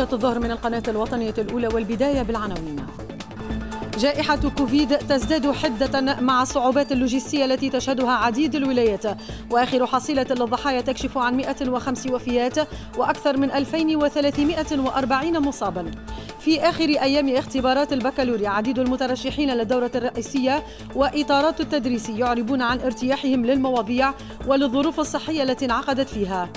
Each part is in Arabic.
مناقشة الظهر من القناة الوطنية الأولى والبداية بالعناوين جائحة كوفيد تزداد حدة مع الصعوبات اللوجستية التي تشهدها عديد الولايات وآخر حصيلة للضحايا تكشف عن 105 وفيات وأكثر من 2340 مصابا في آخر أيام اختبارات البكالوريا عديد المترشحين للدورة الرئيسية وإطارات التدريس يعربون عن ارتياحهم للمواضيع وللظروف الصحية التي انعقدت فيها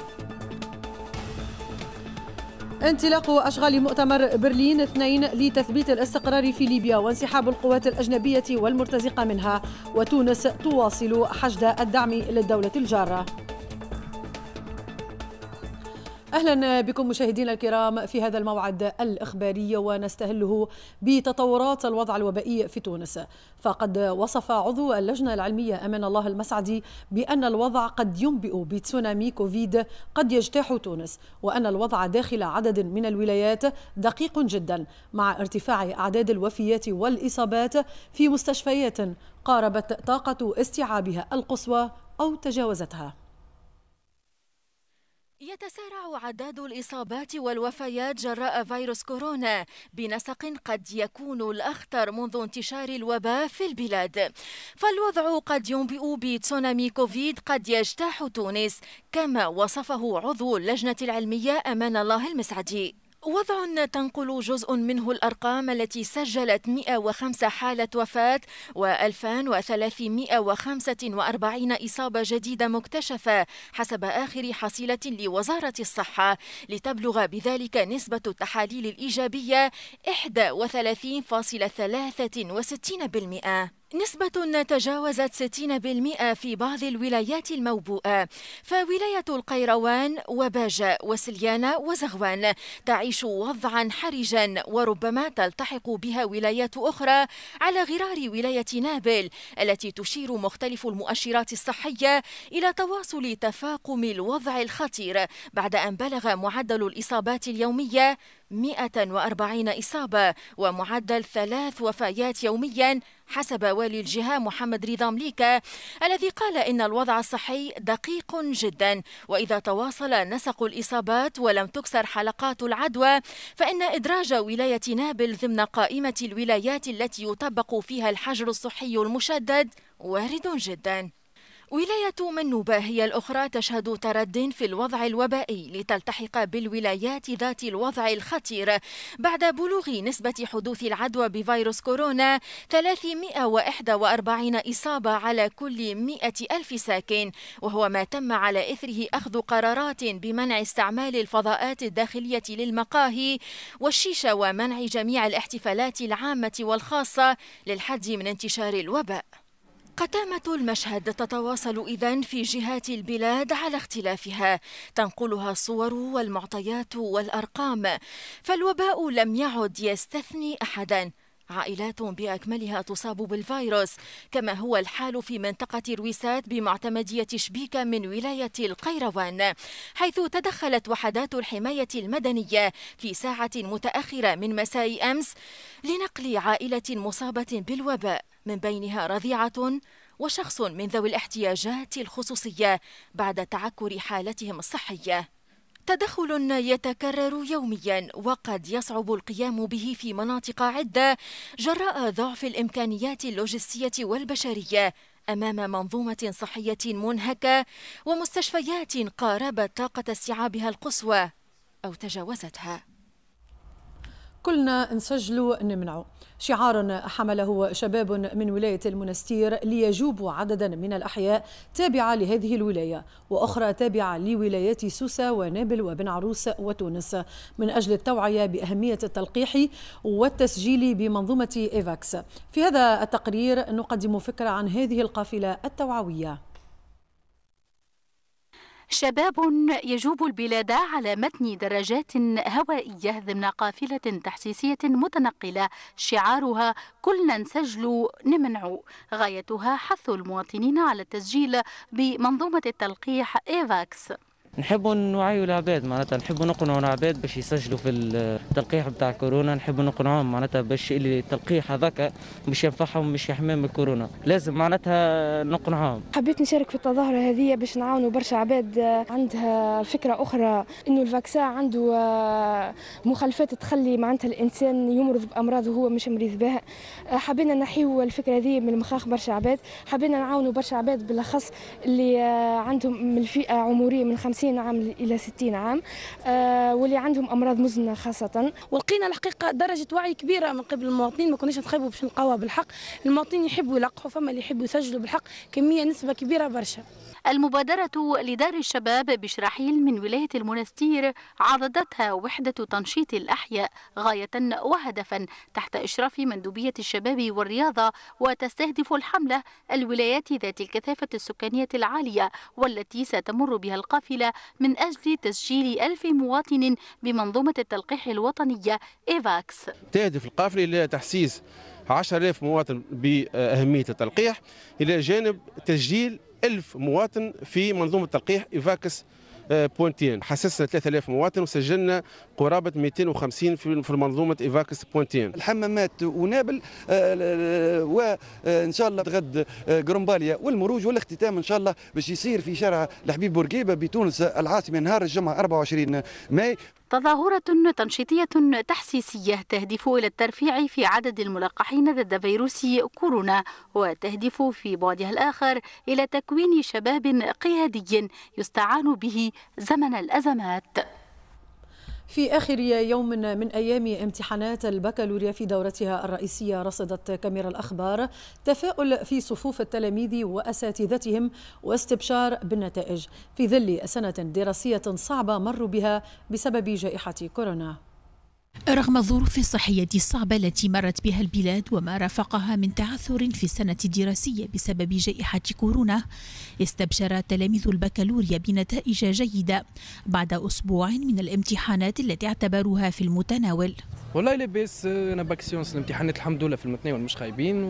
انطلاق أشغال مؤتمر برلين اثنين لتثبيت الاستقرار في ليبيا وانسحاب القوات الأجنبية والمرتزقة منها وتونس تواصل حشد الدعم للدولة الجارة أهلا بكم مشاهدينا الكرام في هذا الموعد الإخباري ونستهله بتطورات الوضع الوبائي في تونس فقد وصف عضو اللجنة العلمية أمان الله المسعدي بأن الوضع قد ينبئ بتسونامي كوفيد قد يجتاح تونس وأن الوضع داخل عدد من الولايات دقيق جدا مع ارتفاع أعداد الوفيات والإصابات في مستشفيات قاربت طاقة استيعابها القصوى أو تجاوزتها يتسارع عداد الإصابات والوفيات جراء فيروس كورونا بنسق قد يكون الأخطر منذ انتشار الوباء في البلاد فالوضع قد ينبئ بتسونامي كوفيد قد يجتاح تونس كما وصفه عضو اللجنة العلمية أمان الله المسعدي وضع تنقل جزء منه الأرقام التي سجلت 105 حالة وفاة و2345 إصابة جديدة مكتشفة حسب آخر حصيلة لوزارة الصحة لتبلغ بذلك نسبة التحاليل الإيجابية 31.63% نسبة تجاوزت 60% في بعض الولايات الموبوءة فولاية القيروان وباجة وسليانة وزغوان تعيش وضعا حرجا وربما تلتحق بها ولايات أخرى على غرار ولاية نابل التي تشير مختلف المؤشرات الصحية إلى تواصل تفاقم الوضع الخطير بعد أن بلغ معدل الإصابات اليومية 140 إصابة ومعدل ثلاث وفيات يوميا حسب والي الجهة محمد رضا مليكة الذي قال إن الوضع الصحي دقيق جدا وإذا تواصل نسق الإصابات ولم تكسر حلقات العدوى فإن إدراج ولاية نابل ضمن قائمة الولايات التي يطبق فيها الحجر الصحي المشدد وارد جدا ولاية منوبة هي الأخرى تشهد ترد في الوضع الوبائي لتلتحق بالولايات ذات الوضع الخطير بعد بلوغ نسبة حدوث العدوى بفيروس كورونا 341 إصابة على كل 100 ألف ساكن وهو ما تم على إثره أخذ قرارات بمنع استعمال الفضاءات الداخلية للمقاهي والشيشة ومنع جميع الاحتفالات العامة والخاصة للحد من انتشار الوباء قتامة المشهد تتواصل إذا في جهات البلاد على اختلافها تنقلها الصور والمعطيات والأرقام فالوباء لم يعد يستثني أحدا عائلات بأكملها تصاب بالفيروس كما هو الحال في منطقة رويسات بمعتمدية شبيكة من ولاية القيروان حيث تدخلت وحدات الحماية المدنية في ساعة متأخرة من مساء أمس لنقل عائلة مصابة بالوباء من بينها رضيعة وشخص من ذوي الاحتياجات الخصوصية بعد تعكر حالتهم الصحية. تدخل يتكرر يوميا وقد يصعب القيام به في مناطق عدة جراء ضعف الإمكانيات اللوجستية والبشرية امام منظومه صحيه منهكه ومستشفيات قاربت طاقه استيعابها القصوى او تجاوزتها كلنا نسجلوا نمنعوا شعار حمله شباب من ولاية المنستير ليجوبوا عددا من الأحياء تابعة لهذه الولاية وأخرى تابعة لولايات سوسة ونابل وبن عروس وتونس من أجل التوعية بأهمية التلقيح والتسجيل بمنظومة إيفاكس في هذا التقرير نقدم فكرة عن هذه القافلة التوعوية شباب يجوب البلاد على متن دراجات هوائية ضمن قافلة تحسيسية متنقلة شعارها كلنا نسجل نمنع غايتها حث المواطنين على التسجيل بمنظومة التلقيح إيفاكس نحبوا نوعيوا العباد معناتها نحبوا نقنعوا العباد باش يسجلوا في التلقيح بتاع كورونا نحبوا نقنعوهم معناتها باش اللي التلقيح هذاك مش ينفعهم مش يحميهم من الكورونا لازم معناتها نقنعوهم حبيت نشارك في التظاهره هذه باش نعاونوا برشا عباد آه، عندها فكره اخرى انه الفاكسا عنده آه، مخالفات تخلي معناتها الانسان يمرض بامراض وهو مش مريض بها آه، حبينا نحيو الفكره هذه من مخاخ برشا عباد حبينا نعاونوا برشا عباد بالاخص اللي عندهم من الفئه عمريه من 50 60 عام الى 60 عام آه، واللي عندهم امراض مزمنه خاصه ولقينا الحقيقه درجه وعي كبيره من قبل المواطنين ما كناش نخيبوا باش نلقاوها بالحق المواطنين يحبوا يلقحوا فما اللي يحبوا يسجلوا بالحق كميه نسبه كبيره برشا المبادرة لدار الشباب بشرحيل من ولاية المنستير عضدتها وحدة تنشيط الأحياء غاية وهدفا تحت إشراف مندوبية الشباب والرياضة وتستهدف الحملة الولايات ذات الكثافة السكانية العالية والتي ستمر بها القافلة من أجل تسجيل ألف مواطن بمنظومة التلقيح الوطنية إيفاكس تهدف القافلة إلى تحسيس 10000 مواطن بأهمية التلقيح إلى جانب تسجيل ألف مواطن في منظومة تلقيح إيفاكس آه، بوينتين حسسنا 3000 مواطن وسجلنا قرابه 250 في منظومه ايفاكس بوينتين الحمامات ونابل آه، آه، وان شاء الله تغد قرنباليا والمروج والاختتام ان شاء الله باش يصير في شارع الحبيب بورقيبه بتونس العاصمه نهار الجمعه 24 ماي تظاهرة تنشيطية تحسيسية تهدف إلى الترفيع في عدد الملقحين ضد فيروس كورونا وتهدف في بعدها الآخر إلى تكوين شباب قيادي يستعان به زمن الأزمات في آخر يوم من أيام امتحانات البكالوريا في دورتها الرئيسية رصدت كاميرا الأخبار تفاؤل في صفوف التلاميذ وأساتذتهم واستبشار بالنتائج في ظل سنة دراسية صعبة مروا بها بسبب جائحة كورونا رغم الظروف الصحية الصعبة التي مرت بها البلاد وما رافقها من تعثر في السنة الدراسية بسبب جائحة كورونا استبشر تلاميذ البكالوريا بنتائج جيدة بعد أسبوع من الامتحانات التي اعتبروها في المتناول والله لاباس أنا باكسيونس الامتحانات الحمد لله في المتناول مش خايبين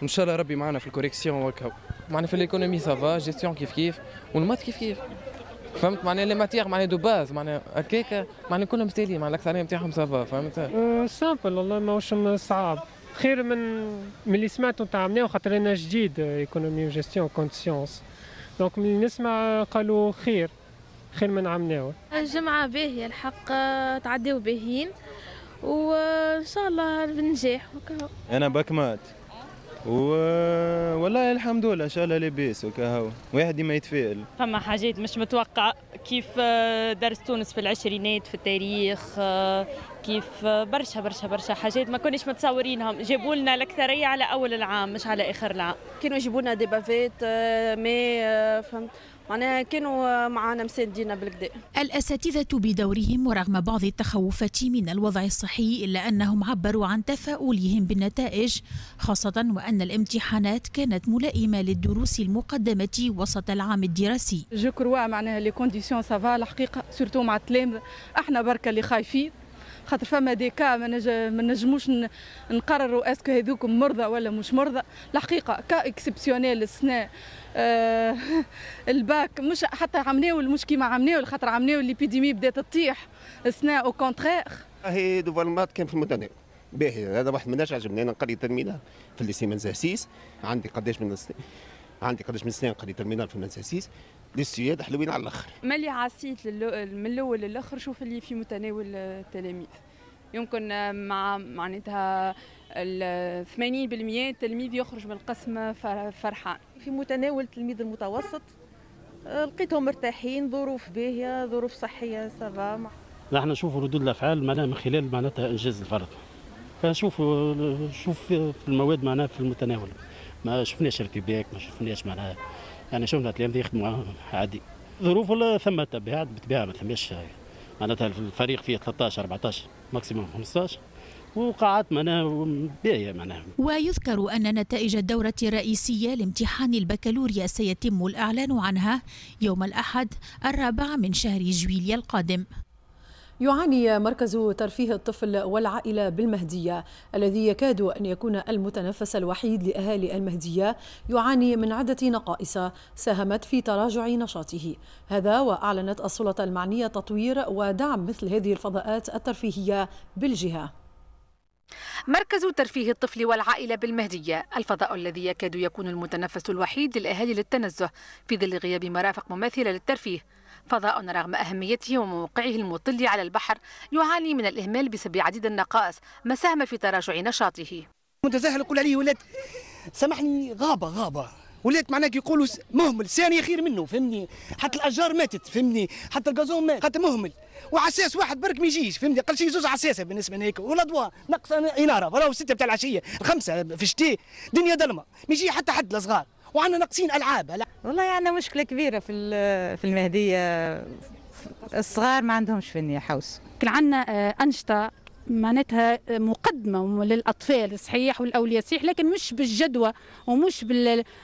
وإن شاء الله ربي معنا في الكوريكسيون وكهو معنا في الإيكونومي سافا جيستيون كيف كيف والمات كيف كيف فهمت معناها لي ماتيغ معناها دو باز معناها هكاك معناها كلهم ساليين معناها الاكثريه نتاعهم سافا فهمت سامبل أه، والله ماهوش صعاب خير من من اللي سمعته نتاع عمنا خاطر انا جديد ايكونومي وجيستيون كونت سيونس دونك من اللي نسمع أه، قالوا خير خير من عمناو الجمعة باهية الحق أه، تعديو باهيين وان شاء الله بالنجاح انا مات و والله الحمد لله ان شاء الله لاباس وكهو واحد ما يتفائل فما حاجات مش متوقع كيف درس تونس في العشرينات في التاريخ كيف برشا برشا برشا حاجات ما كناش متصورينهم جابوا لنا الاكثريه على اول العام مش على اخر العام كانوا يجيبوا لنا دي بافيت آه، مي آه، فهمت معناها كانوا معنا مساندين بالكدا الاساتذه بدورهم ورغم بعض التخوفات من الوضع الصحي الا انهم عبروا عن تفاؤلهم بالنتائج خاصه وان الامتحانات كانت ملائمه للدروس المقدمه وسط العام الدراسي جو كروا معناها لي كونديسيون سافا الحقيقه سورتو مع التلامذه احنا بركه اللي خايفين خاطر فما ديكا ما نجموش نقرروا اسكو هذوكم مرضى ولا مش مرضى الحقيقه كا اكسبسيونيل السنه آه الباك مش حتى عمناو مش كيما عمناو خاطر عمناو ليبيديمي بدات تطيح السنه او كونترير هي دوفالمات كان في المتناول باهي هذا واحد مناش عجبني انا نقري ترمينال في اللي سي عندي قداش من عندي قداش من سنين قريت ترمينال في منزه دي حلوين على الاخر ملي عسيت من الاول للاخر شوف اللي في متناول التلاميذ يمكن مع معناتها 80% تلميذ يخرج من القسم فرحان في متناول التلميذ المتوسط آه، لقيتهم مرتاحين ظروف باهيه ظروف صحيه سافا نحن نشوفوا ردود الافعال معناها من خلال معناتها انجاز الفرد فنشوف شوف في المواد معناها في المتناول ما شفناش ارتباك ما شفناش معناها يعني شفنا تلامذة يخدموا عادي ظروف ولا ثم تبيع عاد بتبيع ما ثماش معناتها الفريق فيه 13 14 ماكسيموم 15 وقاعات معناها باهية معناها ويذكر أن نتائج الدورة الرئيسية لامتحان البكالوريا سيتم الإعلان عنها يوم الأحد الرابع من شهر جويليا القادم يعاني مركز ترفيه الطفل والعائلة بالمهدية الذي يكاد أن يكون المتنفس الوحيد لأهالي المهدية يعاني من عدة نقائص ساهمت في تراجع نشاطه هذا وأعلنت السلطة المعنية تطوير ودعم مثل هذه الفضاءات الترفيهية بالجهة مركز ترفيه الطفل والعائلة بالمهدية الفضاء الذي يكاد يكون المتنفس الوحيد للأهالي للتنزه في ظل غياب مرافق مماثلة للترفيه فضاء رغم أهميته وموقعه المطل على البحر يعاني من الإهمال بسبب عديد النقائص ما ساهم في تراجع نشاطه متزاهل يقول عليه ولاد سامحني غابة غابة ولات معناها يقولوا مهمل ثاني خير منه فهمني حتى الاشجار ماتت فهمني حتى الجازون مات حتى مهمل وعساس واحد برك ما يجيش فهمني اقل شي زوز عساسه بالنسبه لنا والاضواء نقص اناره راهو سته بتاع العشيه الخمسه في الشتاء دنيا ظلمه ما يجي حتى حد الصغار وعندنا ناقصين العاب والله عندنا يعني مشكله كبيره في في المهديه الصغار ما عندهمش فن يحوس كان عندنا آه، انشطه معناتها آه، مقدمة للأطفال صحيح والأولياء صحيح لكن مش بالجدوى ومش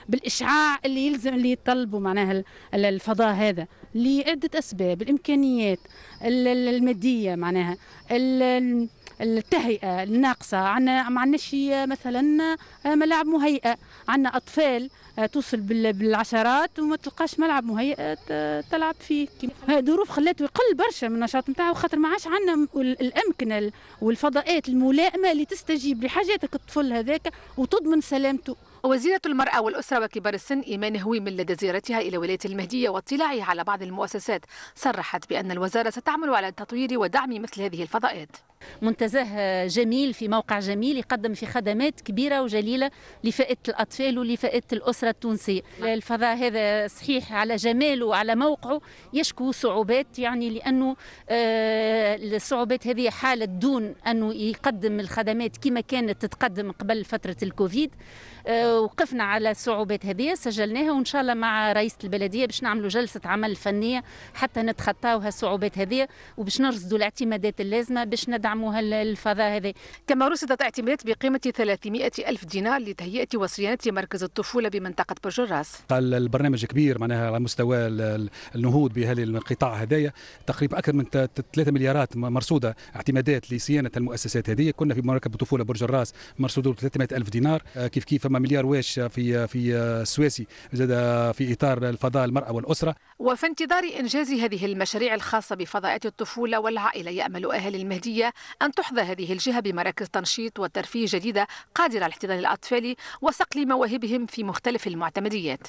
بالإشعاع اللي يلزم اللي يطلبوا معناها الفضاء هذا لعدة أسباب الإمكانيات المادية معناها التهيئة الناقصة عنا ما عندناش آه، مثلا ملاعب مهيئة عندنا أطفال آه، توصل بالعشرات وما تلقاش ملعب مهيئ آه، تلعب فيه الظروف خلاته يقل برشا من النشاط نتاعو خاطر ما عادش عندنا الامكنه والفضاءات الملائمه اللي تستجيب لحاجاتك الطفل هذاك وتضمن سلامته وزيرة المرأة والأسرة وكبار السن إيمان هوي من لدى زيارتها إلى ولاية المهدية واطلاعها على بعض المؤسسات صرحت بأن الوزارة ستعمل على تطوير ودعم مثل هذه الفضاءات منتزه جميل في موقع جميل يقدم في خدمات كبيرة وجليلة لفائدة الأطفال ولفائدة الأسرة التونسية نعم. الفضاء هذا صحيح على جماله وعلى موقعه يشكو صعوبات يعني لأنه آه، الصعوبات هذه حالة دون أنه يقدم الخدمات كما كانت تتقدم قبل فترة الكوفيد آه، وقفنا على الصعوبات هذه سجلناها وإن شاء الله مع رئيسة البلدية باش نعملوا جلسة عمل فنية حتى نتخطاوها الصعوبات هذه وباش نرصدوا الاعتمادات اللازمة باش ندعم ودعمها الفضاء هذا كما رصدت اعتمادات بقيمة 300 ألف دينار لتهيئة وصيانة مركز الطفولة بمنطقة برج الراس البرنامج كبير معناها على مستوى النهوض بهذا القطاع هذايا تقريبا أكثر من 3 مليارات مرصودة اعتمادات لصيانة المؤسسات هذه كنا في مركب الطفولة برج الراس مرصود 300 ألف دينار آه، كيف كيف فما مليار واش في في السويسي آه، زاد في إطار الفضاء المرأة والأسرة وفي انتظار إنجاز هذه المشاريع الخاصة بفضاءات الطفولة والعائلة يأمل أهل المهدية أن تحظى هذه الجهة بمراكز تنشيط وترفيه جديدة قادرة على احتضان الأطفال وصقل مواهبهم في مختلف المعتمديات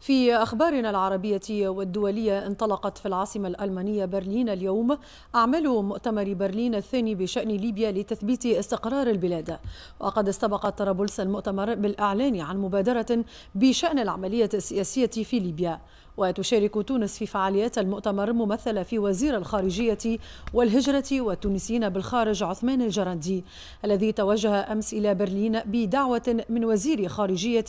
في أخبارنا العربية والدولية انطلقت في العاصمة الألمانية برلين اليوم أعمال مؤتمر برلين الثاني بشأن ليبيا لتثبيت استقرار البلاد وقد استبقت طرابلس المؤتمر بالإعلان عن مبادرة بشأن العملية السياسية في ليبيا وتشارك تونس في فعاليات المؤتمر ممثلة في وزير الخارجية والهجرة والتونسيين بالخارج عثمان الجرندي الذي توجه أمس إلى برلين بدعوة من وزير خارجية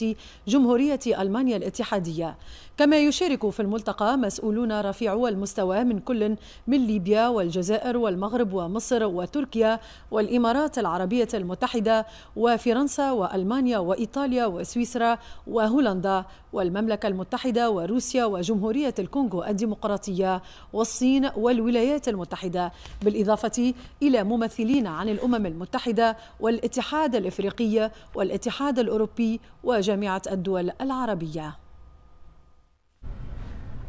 جمهورية ألمانيا الاتحادية كما يشارك في الملتقى مسؤولون رفيعو المستوى من كل من ليبيا والجزائر والمغرب ومصر وتركيا والإمارات العربية المتحدة وفرنسا وألمانيا وإيطاليا وسويسرا وهولندا والمملكة المتحدة وروسيا وجمهورية الكونغو الديمقراطية والصين والولايات المتحدة بالإضافة إلى ممثلين عن الأمم المتحدة والاتحاد الإفريقي والاتحاد الأوروبي وجامعة الدول العربية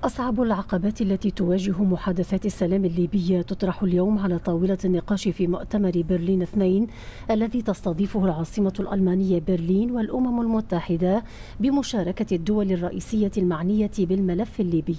أصعب العقبات التي تواجه محادثات السلام الليبية تطرح اليوم على طاولة النقاش في مؤتمر برلين اثنين الذي تستضيفه العاصمة الألمانية برلين والأمم المتحدة بمشاركة الدول الرئيسية المعنية بالملف الليبي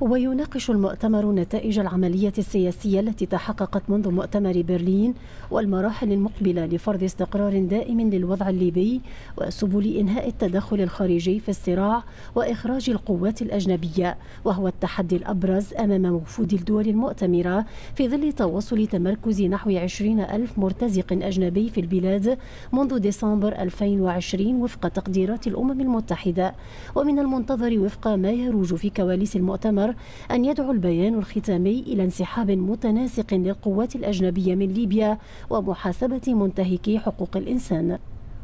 ويناقش المؤتمر نتائج العملية السياسية التي تحققت منذ مؤتمر برلين والمراحل المقبلة لفرض استقرار دائم للوضع الليبي وسبل إنهاء التدخل الخارجي في الصراع وإخراج القوات الأجنبية وهو التحدي الأبرز أمام وفود الدول المؤتمرة في ظل توصل تمركز نحو 20 ألف مرتزق أجنبي في البلاد منذ ديسمبر 2020 وفق تقديرات الأمم المتحدة ومن المنتظر وفق ما يروج في كواليس المؤتمر الاخر أن يدعو البيان الختامي إلى انسحاب متناسق للقوات الأجنبية من ليبيا ومحاسبة منتهكي حقوق الإنسان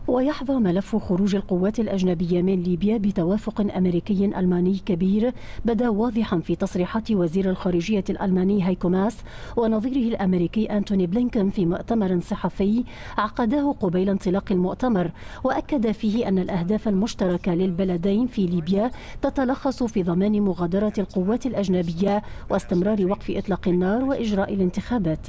ويحظى ملف خروج القوات الأجنبية من ليبيا بتوافق أمريكي ألماني كبير بدا واضحا في تصريحات وزير الخارجية الألماني هايكو ماس ونظيره الأمريكي أنتوني بلينكن في مؤتمر صحفي عقده قبيل انطلاق المؤتمر وأكد فيه أن الأهداف المشتركة للبلدين في ليبيا تتلخص في ضمان مغادرة القوات الأجنبية واستمرار وقف إطلاق النار وإجراء الانتخابات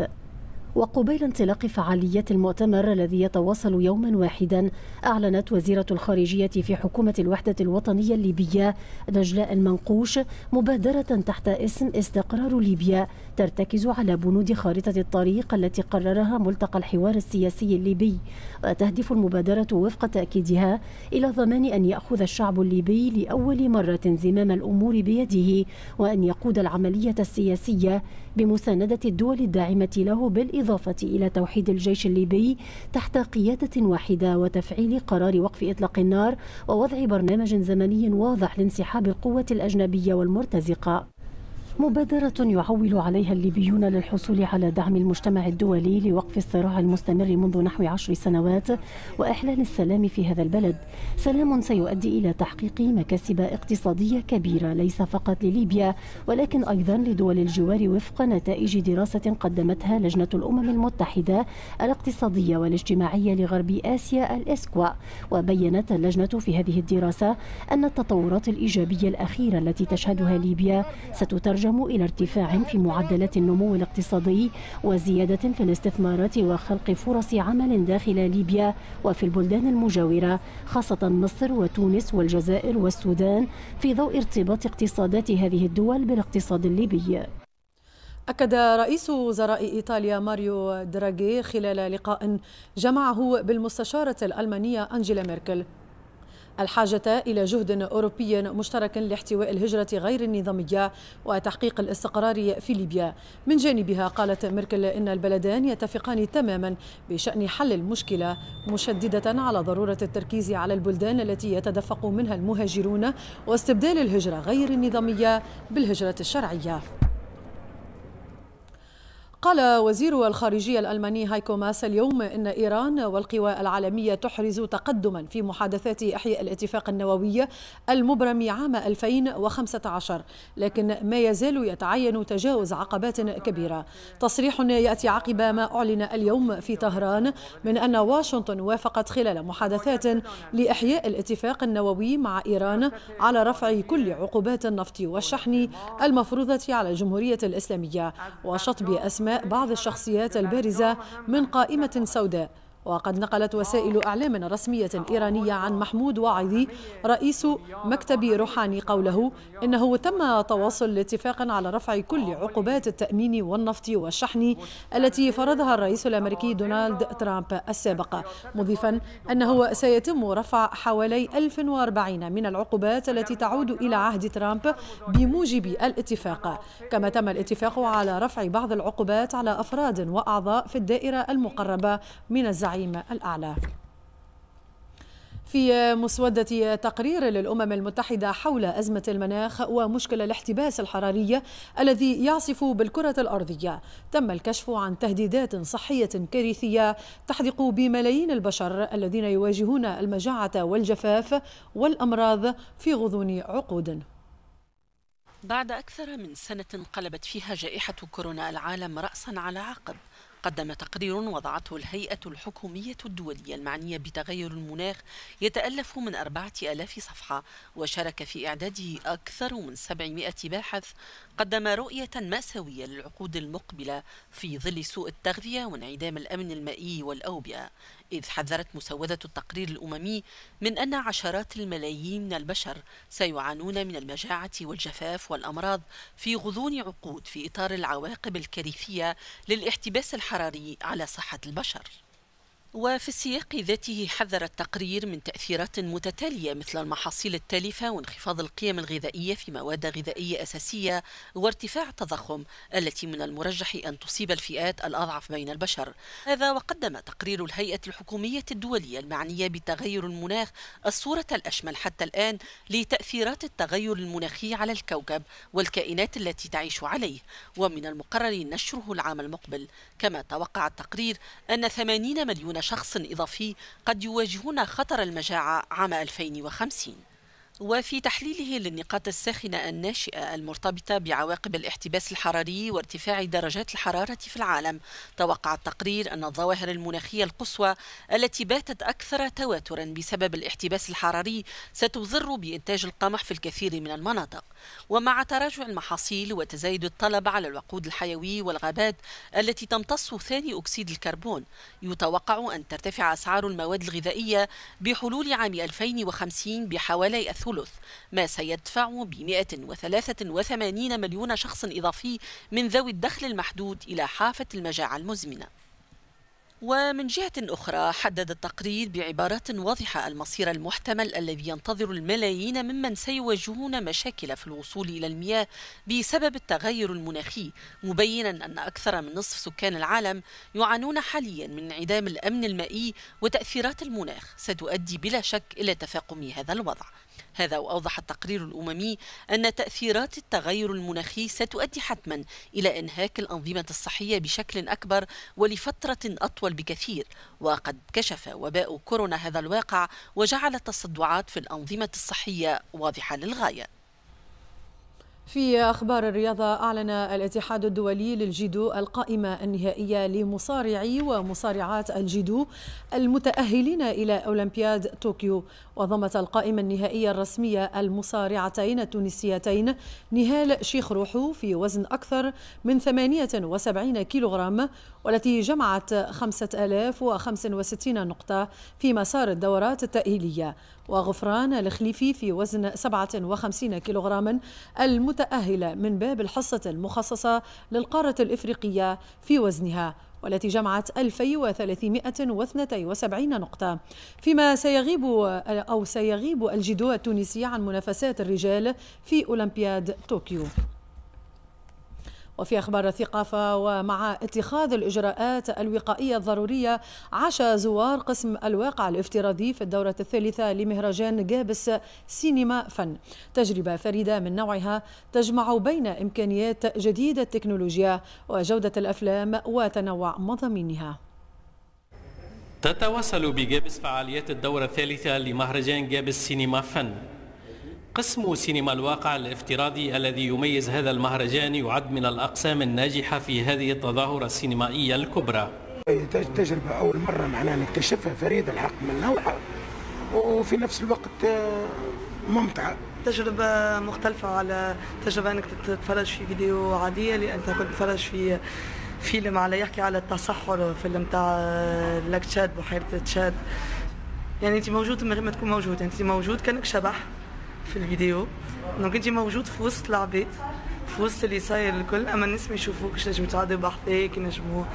وقبيل انطلاق فعاليات المؤتمر الذي يتواصل يوما واحدا أعلنت وزيرة الخارجية في حكومة الوحدة الوطنية الليبية نجلاء المنقوش مبادرة تحت اسم استقرار ليبيا ترتكز على بنود خارطة الطريق التي قررها ملتقى الحوار السياسي الليبي وتهدف المبادرة وفق تأكيدها إلى ضمان أن يأخذ الشعب الليبي لأول مرة زمام الأمور بيده وأن يقود العملية السياسية بمساندة الدول الداعمة له بالإضافة بالإضافة إلى توحيد الجيش الليبي تحت قيادة واحدة وتفعيل قرار وقف إطلاق النار ووضع برنامج زمني واضح لانسحاب القوة الأجنبية والمرتزقة مبادرة يعول عليها الليبيون للحصول على دعم المجتمع الدولي لوقف الصراع المستمر منذ نحو عشر سنوات وإحلال السلام في هذا البلد سلام سيؤدي إلى تحقيق مكاسب اقتصادية كبيرة ليس فقط لليبيا ولكن أيضا لدول الجوار وفق نتائج دراسة قدمتها لجنة الأمم المتحدة الاقتصادية والاجتماعية لغرب آسيا الإسكوا وبينت اللجنة في هذه الدراسة أن التطورات الإيجابية الأخيرة التي تشهدها ليبيا ستترجم يترجم إلى ارتفاع في معدلات النمو الاقتصادي وزيادة في الاستثمارات وخلق فرص عمل داخل ليبيا وفي البلدان المجاورة خاصة مصر وتونس والجزائر والسودان في ضوء ارتباط اقتصادات هذه الدول بالاقتصاد الليبي أكد رئيس وزراء إيطاليا ماريو دراغي خلال لقاء جمعه بالمستشارة الألمانية أنجيلا ميركل الحاجة إلى جهد أوروبي مشترك لاحتواء الهجرة غير النظامية وتحقيق الاستقرار في ليبيا من جانبها قالت ميركل إن البلدان يتفقان تماما بشأن حل المشكلة مشددة على ضرورة التركيز على البلدان التي يتدفق منها المهاجرون واستبدال الهجرة غير النظامية بالهجرة الشرعية قال وزير الخارجية الألماني هايكو ماس اليوم إن إيران والقوى العالمية تحرز تقدما في محادثات إحياء الاتفاق النووي المبرم عام 2015 لكن ما يزال يتعين تجاوز عقبات كبيرة تصريح يأتي عقب ما أعلن اليوم في طهران من أن واشنطن وافقت خلال محادثات لإحياء الاتفاق النووي مع إيران على رفع كل عقوبات النفط والشحن المفروضة على الجمهورية الإسلامية وشطب أسماء بعض الشخصيات البارزه من قائمه سوداء وقد نقلت وسائل أعلام رسمية إيرانية عن محمود واعظي رئيس مكتب روحاني قوله إنه تم تواصل لاتفاق على رفع كل عقوبات التأمين والنفط والشحن التي فرضها الرئيس الأمريكي دونالد ترامب السابق مضيفا أنه سيتم رفع حوالي 1040 من العقوبات التي تعود إلى عهد ترامب بموجب الاتفاق كما تم الاتفاق على رفع بعض العقوبات على أفراد وأعضاء في الدائرة المقربة من الزعيم الزعيم الأعلى في مسودة تقرير للأمم المتحدة حول أزمة المناخ ومشكل الاحتباس الحراري الذي يعصف بالكرة الأرضية تم الكشف عن تهديدات صحية كارثية تحدق بملايين البشر الذين يواجهون المجاعة والجفاف والأمراض في غضون عقود بعد أكثر من سنة قلبت فيها جائحة كورونا العالم رأسا على عقب قدم تقرير وضعته الهيئة الحكومية الدولية المعنية بتغير المناخ يتألف من أربعة ألاف صفحة وشارك في إعداده أكثر من 700 باحث قدم رؤية مأساوية للعقود المقبلة في ظل سوء التغذية وانعدام الأمن المائي والأوبئة إذ حذرت مسودة التقرير الأممي من أن عشرات الملايين من البشر سيعانون من المجاعة والجفاف والأمراض في غضون عقود في إطار العواقب الكارثية للاحتباس الحراري الحراري على صحة البشر وفي السياق ذاته حذر التقرير من تأثيرات متتالية مثل المحاصيل التالفة وانخفاض القيم الغذائية في مواد غذائية أساسية وارتفاع التضخم التي من المرجح أن تصيب الفئات الأضعف بين البشر هذا وقدم تقرير الهيئة الحكومية الدولية المعنية بتغير المناخ الصورة الأشمل حتى الآن لتأثيرات التغير المناخي على الكوكب والكائنات التي تعيش عليه ومن المقرر نشره العام المقبل كما توقع التقرير أن 80 مليون شخص إضافي قد يواجهون خطر المجاعة عام 2050 وفي تحليله للنقاط الساخنة الناشئة المرتبطة بعواقب الاحتباس الحراري وارتفاع درجات الحرارة في العالم، توقع التقرير أن الظواهر المناخية القصوى التي باتت أكثر تواترا بسبب الاحتباس الحراري ستضر بإنتاج القمح في الكثير من المناطق، ومع تراجع المحاصيل وتزايد الطلب على الوقود الحيوي والغابات التي تمتص ثاني أكسيد الكربون، يتوقع أن ترتفع أسعار المواد الغذائية بحلول عام 2050 بحوالي ثلث ما سيدفع ب 183 مليون شخص إضافي من ذوي الدخل المحدود إلى حافة المجاعة المزمنة ومن جهة أخرى حدد التقرير بعبارات واضحة المصير المحتمل الذي ينتظر الملايين ممن سيواجهون مشاكل في الوصول إلى المياه بسبب التغير المناخي مبينا أن أكثر من نصف سكان العالم يعانون حاليا من انعدام الأمن المائي وتأثيرات المناخ ستؤدي بلا شك إلى تفاقم هذا الوضع هذا وأوضح التقرير الأممي أن تأثيرات التغير المناخي ستؤدي حتما إلى إنهاك الأنظمة الصحية بشكل أكبر ولفترة أطول بكثير وقد كشف وباء كورونا هذا الواقع وجعل التصدعات في الأنظمة الصحية واضحة للغاية في أخبار الرياضة أعلن الاتحاد الدولي للجيدو القائمة النهائية لمصارعي ومصارعات الجيدو المتأهلين إلى أولمبياد طوكيو وضمت القائمة النهائية الرسمية المصارعتين التونسيتين نهال شيخ روحو في وزن أكثر من 78 كيلوغرام والتي جمعت 5065 نقطة في مسار الدورات التأهيلية وغفران الخليفي في وزن 57 كيلوغراما المتأهلة من باب الحصة المخصصة للقارة الإفريقية في وزنها والتي جمعت 2372 نقطة فيما سيغيب أو سيغيب الجدو التونسي عن منافسات الرجال في أولمبياد طوكيو وفي أخبار الثقافة ومع اتخاذ الإجراءات الوقائية الضرورية عاش زوار قسم الواقع الافتراضي في الدورة الثالثة لمهرجان جابس سينما فن تجربة فريدة من نوعها تجمع بين إمكانيات جديدة التكنولوجيا وجودة الأفلام وتنوع مضامينها تتواصل بجابس فعاليات الدورة الثالثة لمهرجان جابس سينما فن قسم سينما الواقع الافتراضي الذي يميز هذا المهرجان يعد من الأقسام الناجحة في هذه التظاهرة السينمائية الكبرى تجربة أول مرة معنا نكتشفها فريدة الحق من نوعها وفي نفس الوقت آه، ممتعة تجربة مختلفة على تجربة أنك تتفرج في فيديو عادية لأنك كنت تتفرج في فيلم على يحكي على التصحر فيلم تاع آه، لك تشاد بحيرة تشاد يعني أنت موجود من غير ما تكون موجود يعني أنت موجود كأنك شبح في الفيديو دونك انت موجود في وسط العباد في وسط اللي صاير الكل اما الناس ما يشوفوكش نجم تعدي بحذاك نجمو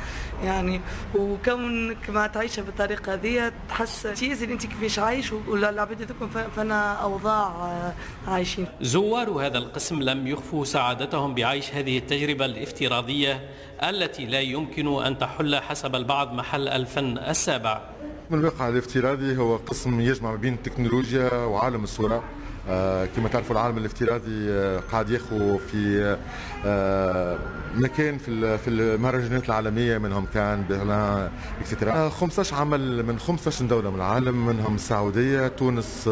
يعني وكونك ما تعيشها بالطريقه هذه تحس تيزي انت كيفاش عايش والعباد هذوكم فانا اوضاع آه، عايشين زوار هذا القسم لم يخفوا سعادتهم بعيش هذه التجربه الافتراضيه التي لا يمكن ان تحل حسب البعض محل الفن السابع من الواقع الافتراضي هو قسم يجمع بين التكنولوجيا وعالم الصوره آه، كما تعرفوا العالم الافتراضي آه، قاعد يخو في آه، مكان في في المهرجانات العالميه منهم كان برلين اكسترا 15 عمل من 15 دوله من العالم منهم السعوديه تونس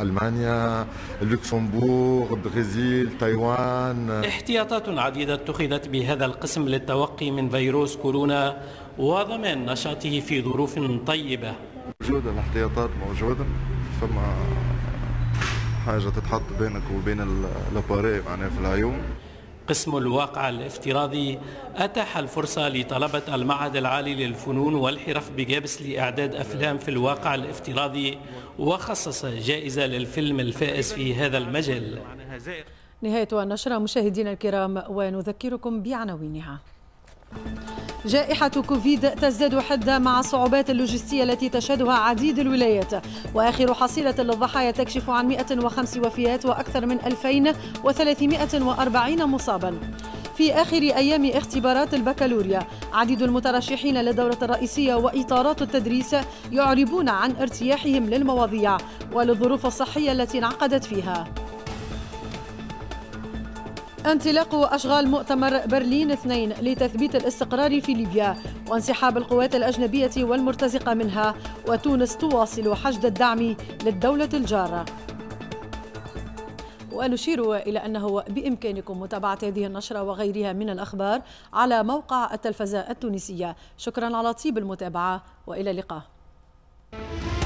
المانيا لوكسمبورغ البرازيل تايوان احتياطات عديده اتخذت بهذا القسم للتوقي من فيروس كورونا وضمان نشاطه في ظروف طيبه موجوده الاحتياطات موجوده ثم حاجه تتحط بينك وبين الاباري معناها في العيون قسم الواقع الافتراضي أتاح الفرصة لطلبة المعهد العالي للفنون والحرف بجابس لإعداد أفلام في الواقع الافتراضي وخصص جائزة للفيلم الفائز في هذا المجال نهاية النشرة مشاهدينا الكرام ونذكركم بعناوينها جائحة كوفيد تزداد حدة مع الصعوبات اللوجستية التي تشهدها عديد الولايات وآخر حصيلة للضحايا تكشف عن 105 وفيات وأكثر من 2340 مصابا في آخر أيام اختبارات البكالوريا عديد المترشحين للدورة الرئيسية وإطارات التدريس يعربون عن ارتياحهم للمواضيع وللظروف الصحية التي انعقدت فيها انطلاق أشغال مؤتمر برلين اثنين لتثبيت الاستقرار في ليبيا وانسحاب القوات الأجنبية والمرتزقة منها وتونس تواصل حشد الدعم للدولة الجارة ونشير إلى أنه بإمكانكم متابعة هذه النشرة وغيرها من الأخبار على موقع التلفزة التونسية شكرا على طيب المتابعة وإلى اللقاء